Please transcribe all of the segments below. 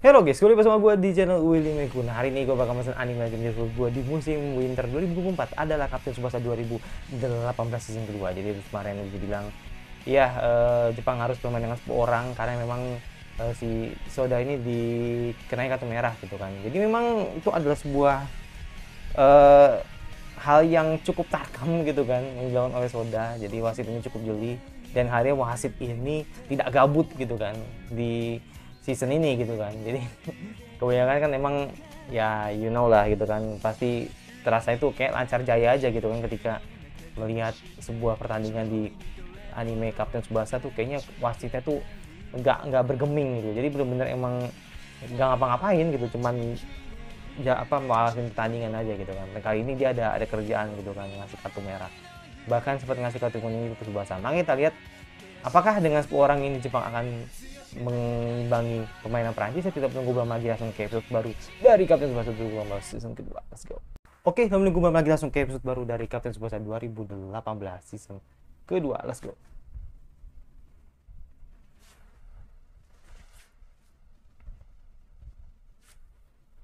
Halo guys, kembali bersama gue di channel Willy Mekun Hari ini gue bakal mesen anime Legend Jasper gue di musim winter 2004 Adalah Captain Tsubasa 2018 season kedua Jadi kemarin gue bilang Ya, uh, Jepang harus bermain dengan 10 orang Karena memang uh, si Soda ini dikenai kartu merah gitu kan Jadi memang itu adalah sebuah uh, hal yang cukup tarkam gitu kan yang dilakukan oleh Soda jadi wasit ini cukup jeli dan akhirnya wasit ini tidak gabut gitu kan di season ini gitu kan jadi kebanyakan kan emang ya you know lah gitu kan pasti terasa itu kayak lancar jaya aja gitu kan ketika melihat sebuah pertandingan di anime Captain Tsubasa tuh kayaknya wasitnya tuh nggak nggak bergeming gitu jadi bener-bener emang nggak ngapa-ngapain gitu cuman ya apa mengalahin pertandingan aja gitu kan dan kali ini dia ada ada kerjaan gitu kan ngasih kartu merah bahkan sempat ngasih kartu kuning itu Tsubasa nah kita lihat apakah dengan 10 orang ini Jepang akan mengimbangi permainan Perancis. saya tidak menunggu lama lagi langsung ke episode baru dari Kapten Tsubasa 2018 season kedua let's go oke okay, menunggu lama lagi langsung ke episode baru dari Kapten Tsubasa 2018 season kedua let's go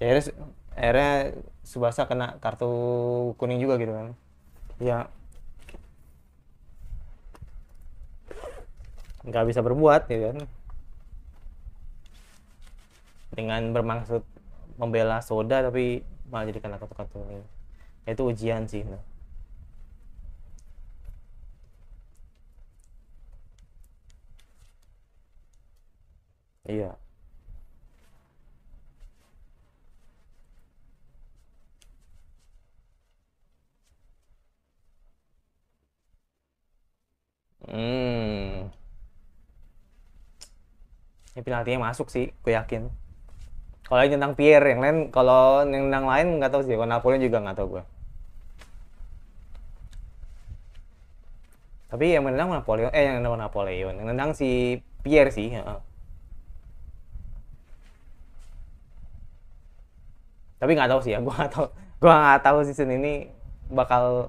Ya, ya akhirnya Subasa kena kartu kuning juga gitu kan ya nggak bisa berbuat gitu kan dengan bermaksud membela Soda tapi malah jadi kena kartu kartu kuning ya, itu ujian sih nah. iya Hmm. Ini penaltinya masuk sih, gue yakin. Kalau ini tentang Pierre, yang lain kalau yang tentang lain nggak tahu sih. Kalau Napoli juga nggak tahu gue. Tapi yang menendang Napoleon, eh yang menendang Napoleon, yang menendang si Pierre sih. Ya. Tapi nggak tahu sih ya, gue nggak tahu, gue nggak tahu season ini bakal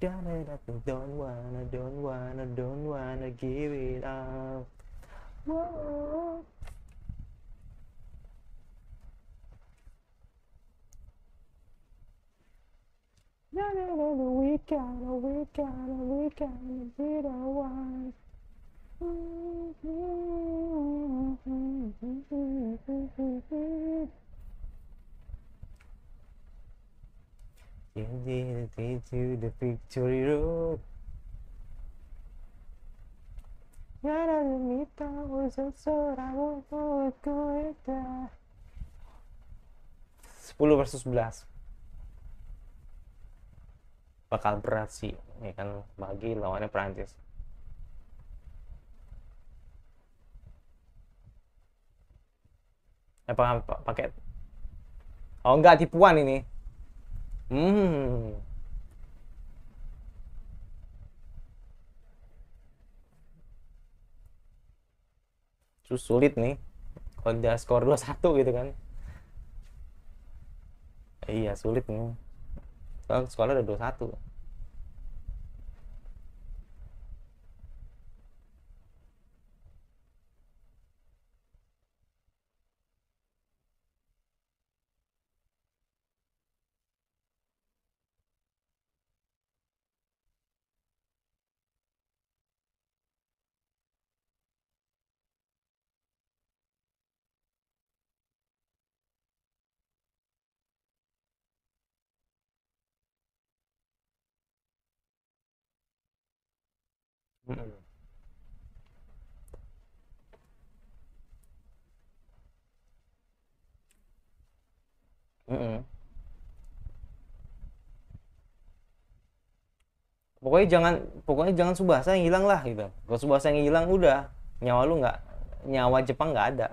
Damn it, I don't wanna, don't wanna, don't wanna give it up. Whoa. No, no, no, no, we gotta, we gotta, we gotta be the ones. Mm. to the victory road. Yara mita uzun sora wujudku itu. 10 versus 11 bakal berat sih ya kan bagi lawannya Prancis apa eh, pakai oh enggak tipuan ini hmm sulit nih. Kalau skor 2-1 gitu kan. Eh, iya, sulit nih. sekolah sekolah udah 21. pokoknya jangan pokoknya jangan subasa yang hilang lah gitu kalau subasa yang hilang udah nyawa lu nggak nyawa Jepang nggak ada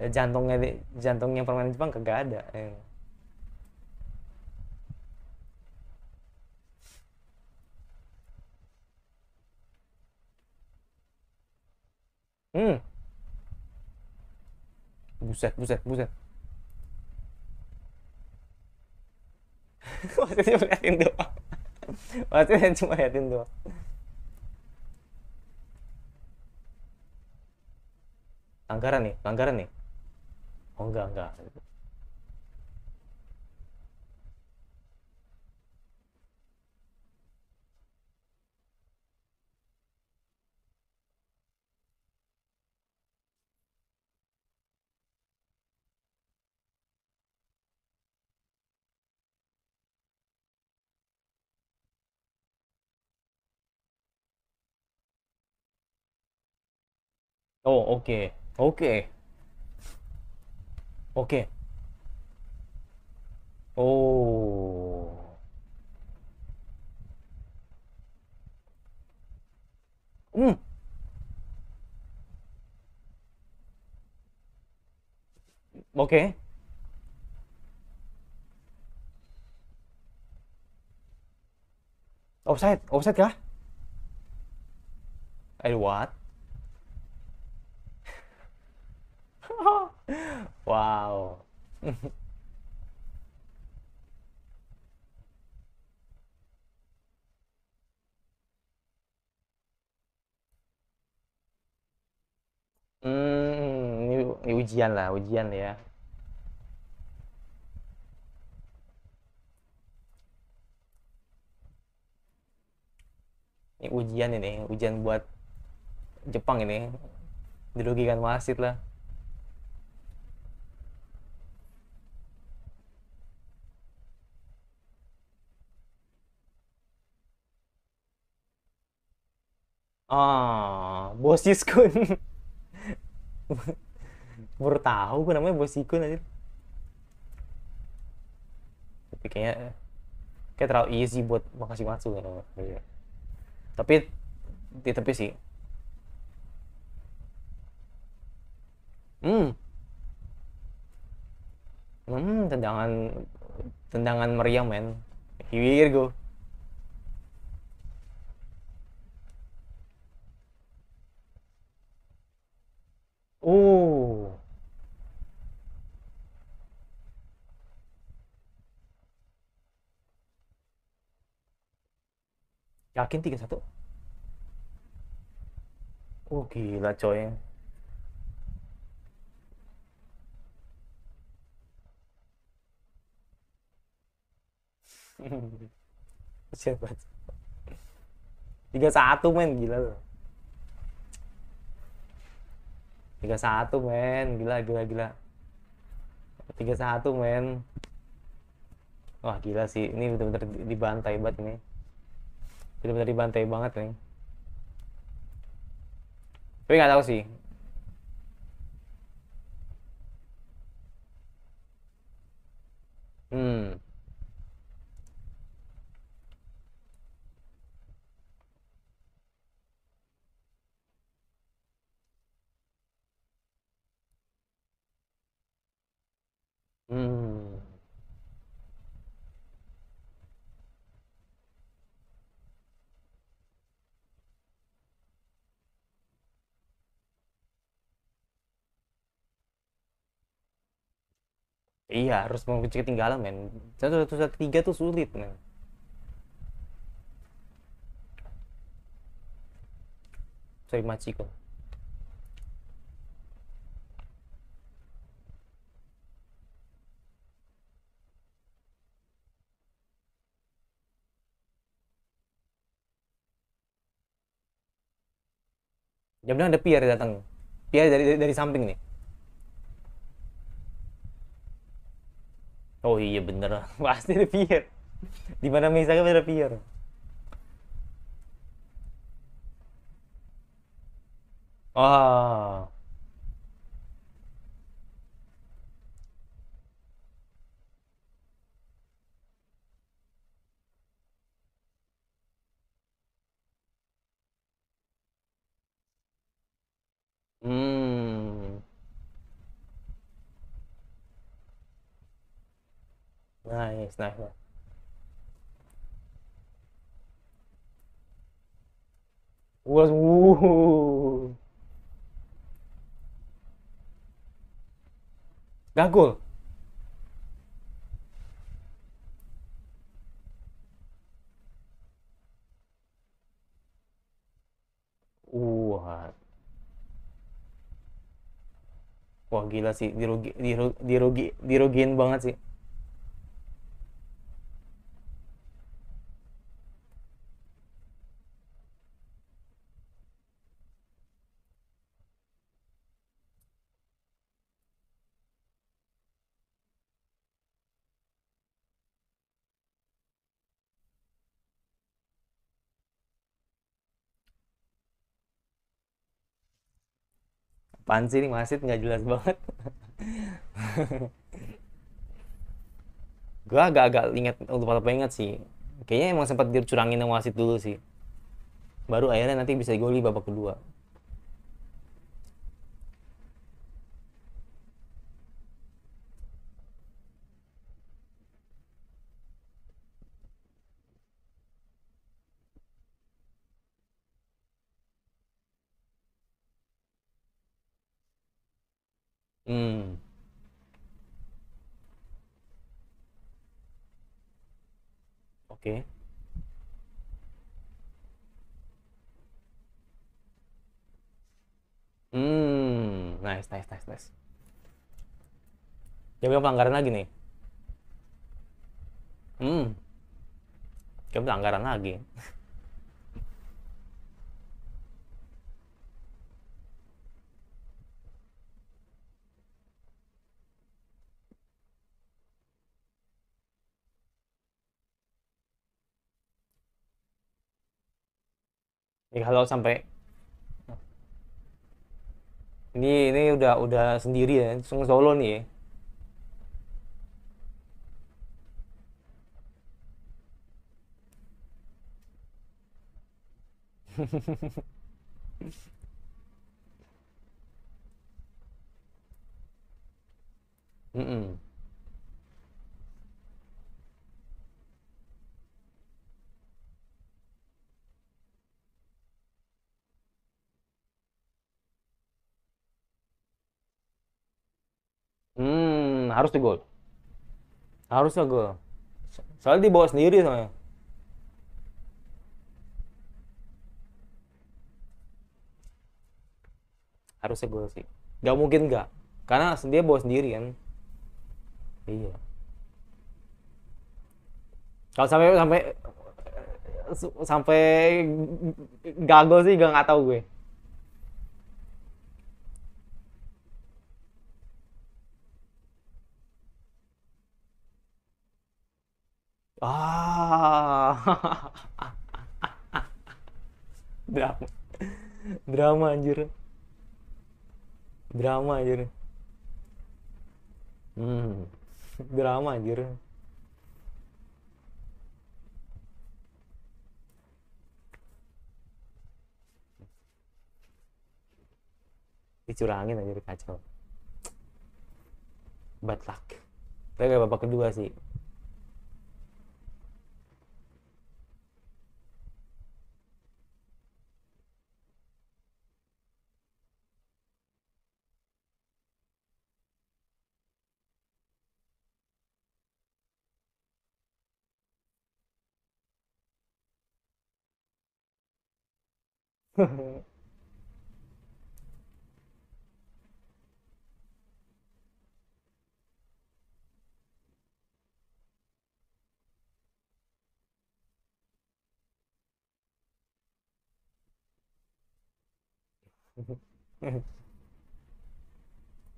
eh, jantungnya jantungnya permainan Jepang kagak ada ya. hmm buset buset buset maksudnya berarti doang pasti yang cuma yatim doang anggaran nih anggaran nih oh enggak enggak Oh, oke. Okay. Oke. Okay. Oke. Okay. Oh. Hmm. Oke. Okay. Offset, offset kah? Eh what? wow. Hmm, ini, ini ujian lah, ujian ya. Ini ujian ini, ujian buat Jepang ini. Dirugikan wasit lah. Ah, bos Kun. Baru tahu gue namanya bos Kun aja. Tapi kayaknya kayak terlalu easy buat makasih Matsu kan. Iya. Tapi di tepi sih. Hmm. Hmm, tendangan tendangan meriam men. Here go. Oh. Yakin tiga satu? Oh gila coy. Siapa? Tiga satu men gila loh. Tiga satu men gila gila gila Tiga satu men wah gila sih ini bener-bener dibantai banget ini bener-bener dibantai banget nih tapi nggak tahu sih Iya, harus mengunci ketinggalan, men. Satu satu satu tiga tuh sulit, men. Sorry, Machiko. Dia bilang ada PR datang. PR dari, dari, dari samping nih. oh iya bener pasti ada pier. di mana misalnya ada pier. ah Hmm. istilahnya was, wuh. Gagul. Wah. Wah gila sih dirugi dirugi dirugi dirugiin banget sih. sih nih masih nggak jelas banget. gue agak-agak ingat lupa apa ingat sih. Kayaknya emang sempat dicurangin sama wasit dulu sih. Baru akhirnya nanti bisa digoli babak kedua. Hmm. Oke. Hmm, nice, nice, nice, nice. Dia pelanggaran lagi nih. Hmm. Dia pelanggaran lagi. kalau sampai ini ini udah udah sendiri ya langsung solo nih ya. mm -mm. Hmm, harus di gol. Harusnya gol. Soalnya dibawa sendiri soalnya. Harusnya gol sih. Gak mungkin gak. Karena dia bawa sendiri kan. Iya. Kalau sampai sampai sampai gagal sih gak nggak tahu gue. drama drama anjir drama anjir hmm drama anjir dicurangin anjir kacau bad luck tapi babak kedua sih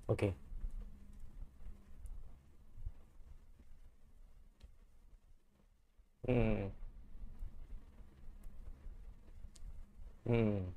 okay. Mm. 嗯。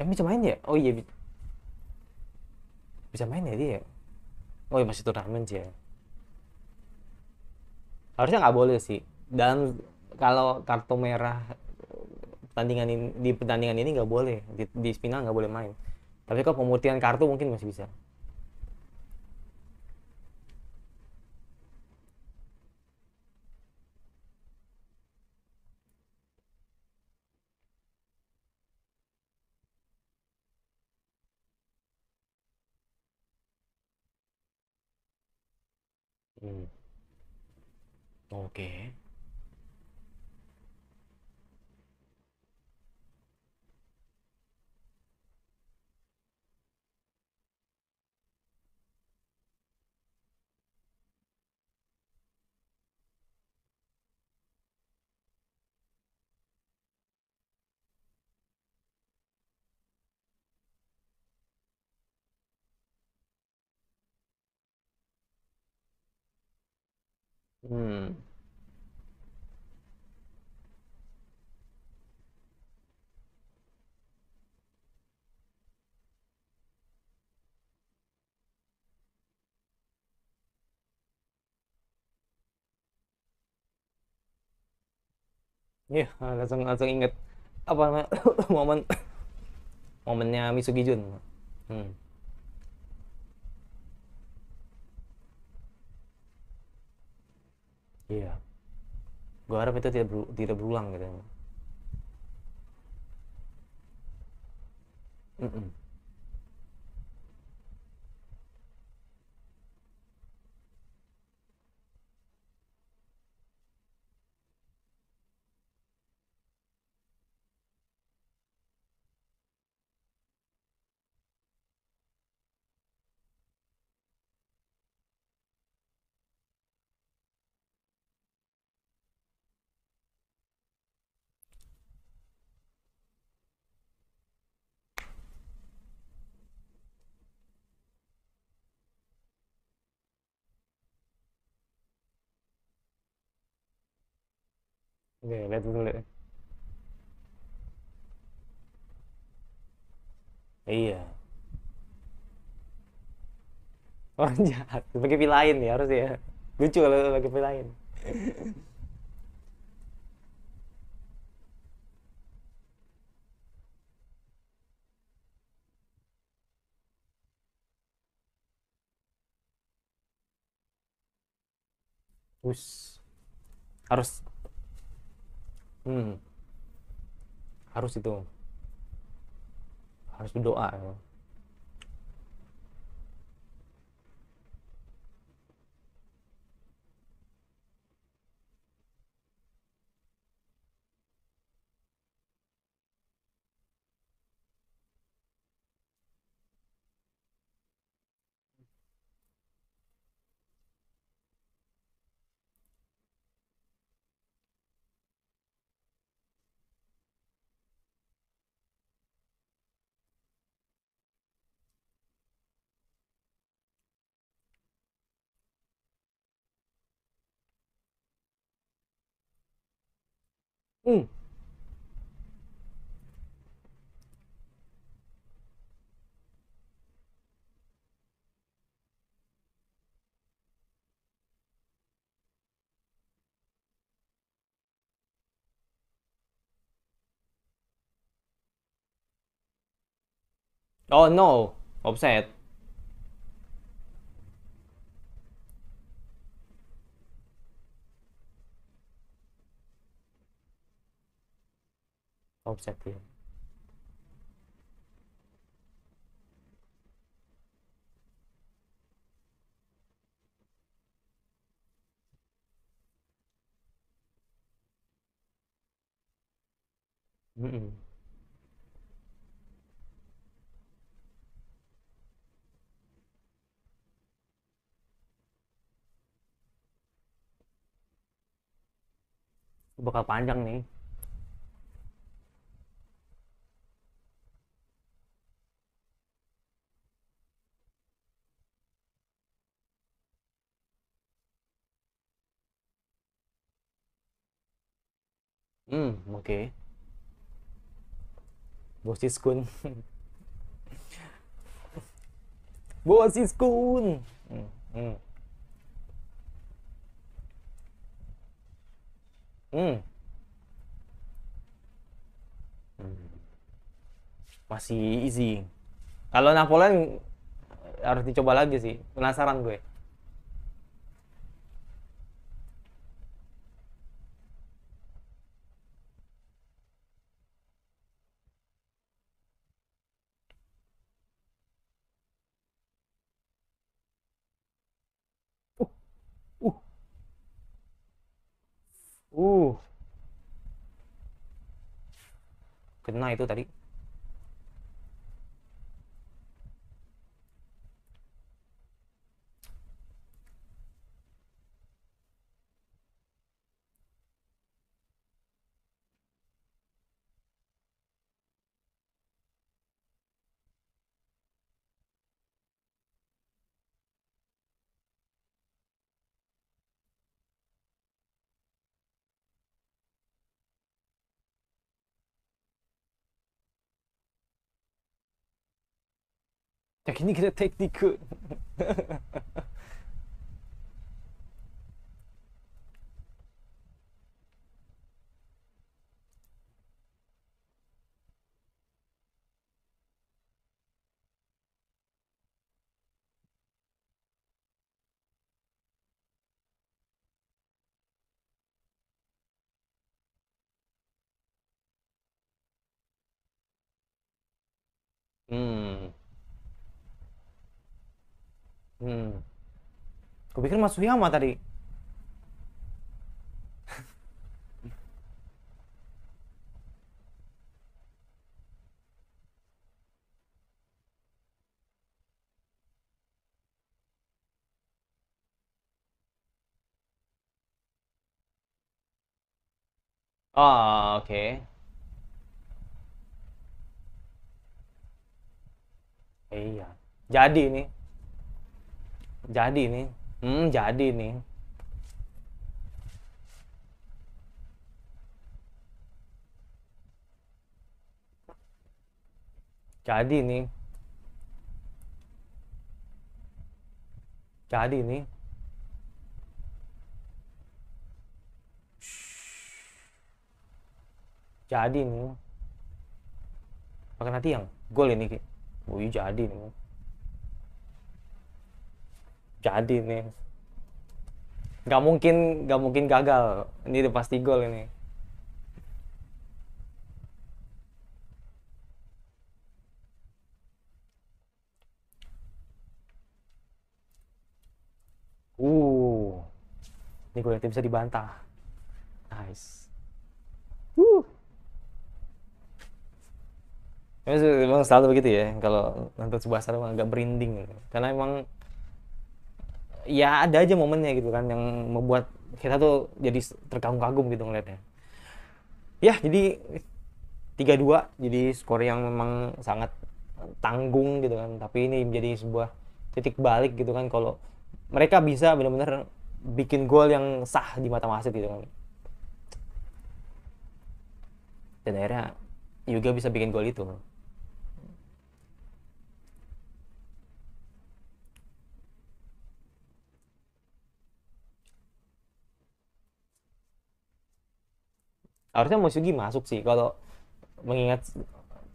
yang bisa main ya oh iya bisa main ya dia oh iya masih turnamen sih ya harusnya nggak boleh sih dan kalau kartu merah eh, pertandingan ini, di pertandingan ini nggak boleh di, di final nggak boleh main tapi kalau pemutihan kartu mungkin masih bisa 오. 5개. 어, Hmm. Ya, langsung langsung inget apa namanya momen momennya Misugi Jun. Hmm. Iya. Gue harap itu tidak beru tidak berulang gitu. Mm -mm. Oke, lihat dulu ya. Iya. Orang oh, jahat, sebagai pil lain ya harus ya. Lucu kalau pakai pil lain. Us. Harus hmm. harus itu harus berdoa ya. ừ Oh no, upset. objektif iya. Mm-mm. bakal panjang nih Hmm, oke. Okay. kun bosis kun hmm. Hmm. hmm. Masih easy. Kalau Napoleon harus dicoba lagi sih. Penasaran gue. Uh. Kena itu tadi. Teknik de teknik. Hmm. Gue pikir Mas Suyama tadi. Oh, oke. Okay. Eh, iya. Jadi ini. Jadi ini. Hmm, jadi nih. Jadi nih. Jadi nih. Jadi nih. Pakai nanti yang gol ini. Ki. Oh, jadi nih jadi nih nggak mungkin nggak mungkin gagal ini udah pasti gol ini uh ini gue yang bisa dibantah nice uh Emang selalu begitu ya, kalau nonton sebuah sana agak berinding. Karena emang ya ada aja momennya gitu kan yang membuat kita tuh jadi terkagum-kagum gitu ngelihatnya ya jadi 3-2 jadi skor yang memang sangat tanggung gitu kan tapi ini menjadi sebuah titik balik gitu kan kalau mereka bisa benar-benar bikin gol yang sah di mata wasit gitu kan dan akhirnya juga bisa bikin gol itu harusnya Moisugi masuk sih kalau mengingat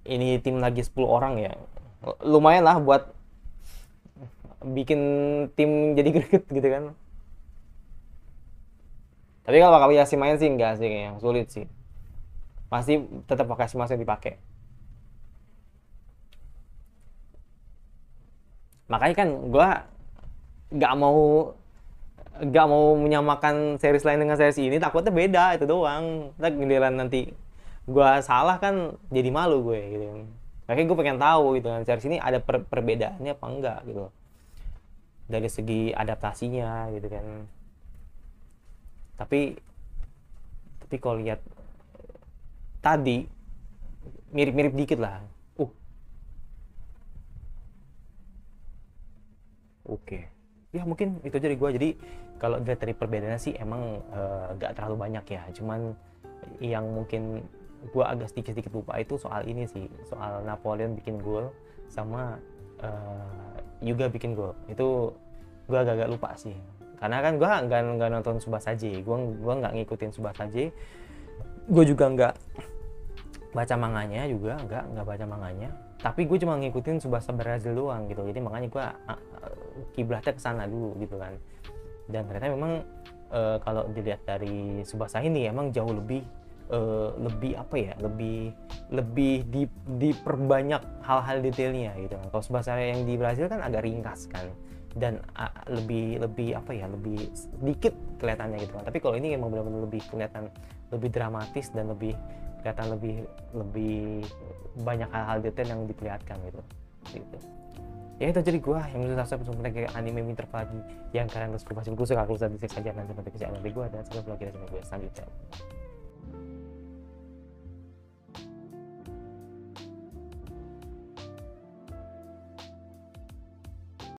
ini tim lagi 10 orang ya lumayan lah buat bikin tim jadi greget gitu kan tapi kalau pakai Yasi main sih enggak sih yang sulit sih pasti tetap pakai Yasin yang dipakai makanya kan gue nggak mau nggak mau menyamakan series lain dengan series ini takutnya beda itu doang tak giliran nanti gue salah kan jadi malu gue gitu makanya gue pengen tahu gitu kan series ini ada per perbedaannya apa enggak gitu dari segi adaptasinya gitu kan tapi tapi kalau lihat tadi mirip-mirip dikit lah uh oke okay ya mungkin itu jadi dari gue jadi kalau dilihat dari perbedaannya sih emang uh, eh, gak terlalu banyak ya cuman yang mungkin gue agak sedikit-sedikit lupa itu soal ini sih soal Napoleon bikin gol sama uh, eh, juga bikin gol itu gue agak-agak lupa sih karena kan gue nggak nggak nonton Subasaji gue gue nggak ngikutin Subasaji gue juga nggak baca manganya juga enggak enggak baca manganya tapi gue cuma ngikutin Subasa Brazil doang gitu jadi makanya gue uh, kiblatnya ke sana dulu gitu kan dan ternyata memang uh, kalau dilihat dari Subasa ini emang jauh lebih uh, lebih apa ya lebih lebih di, diperbanyak hal-hal detailnya gitu kan kalau Subasa yang di Brazil kan agak ringkas kan dan uh, lebih lebih apa ya lebih sedikit kelihatannya gitu kan tapi kalau ini memang benar-benar lebih kelihatan lebih dramatis dan lebih kelihatan lebih lebih banyak hal-hal detail yang diperlihatkan gitu gitu ya itu jadi gua yang menurut saya sebenarnya kayak anime winter pagi yang kalian harus kupas kupas aku saat disek saja nanti nanti kesalahan nanti gua dan sampai lagi sama gua selanjutnya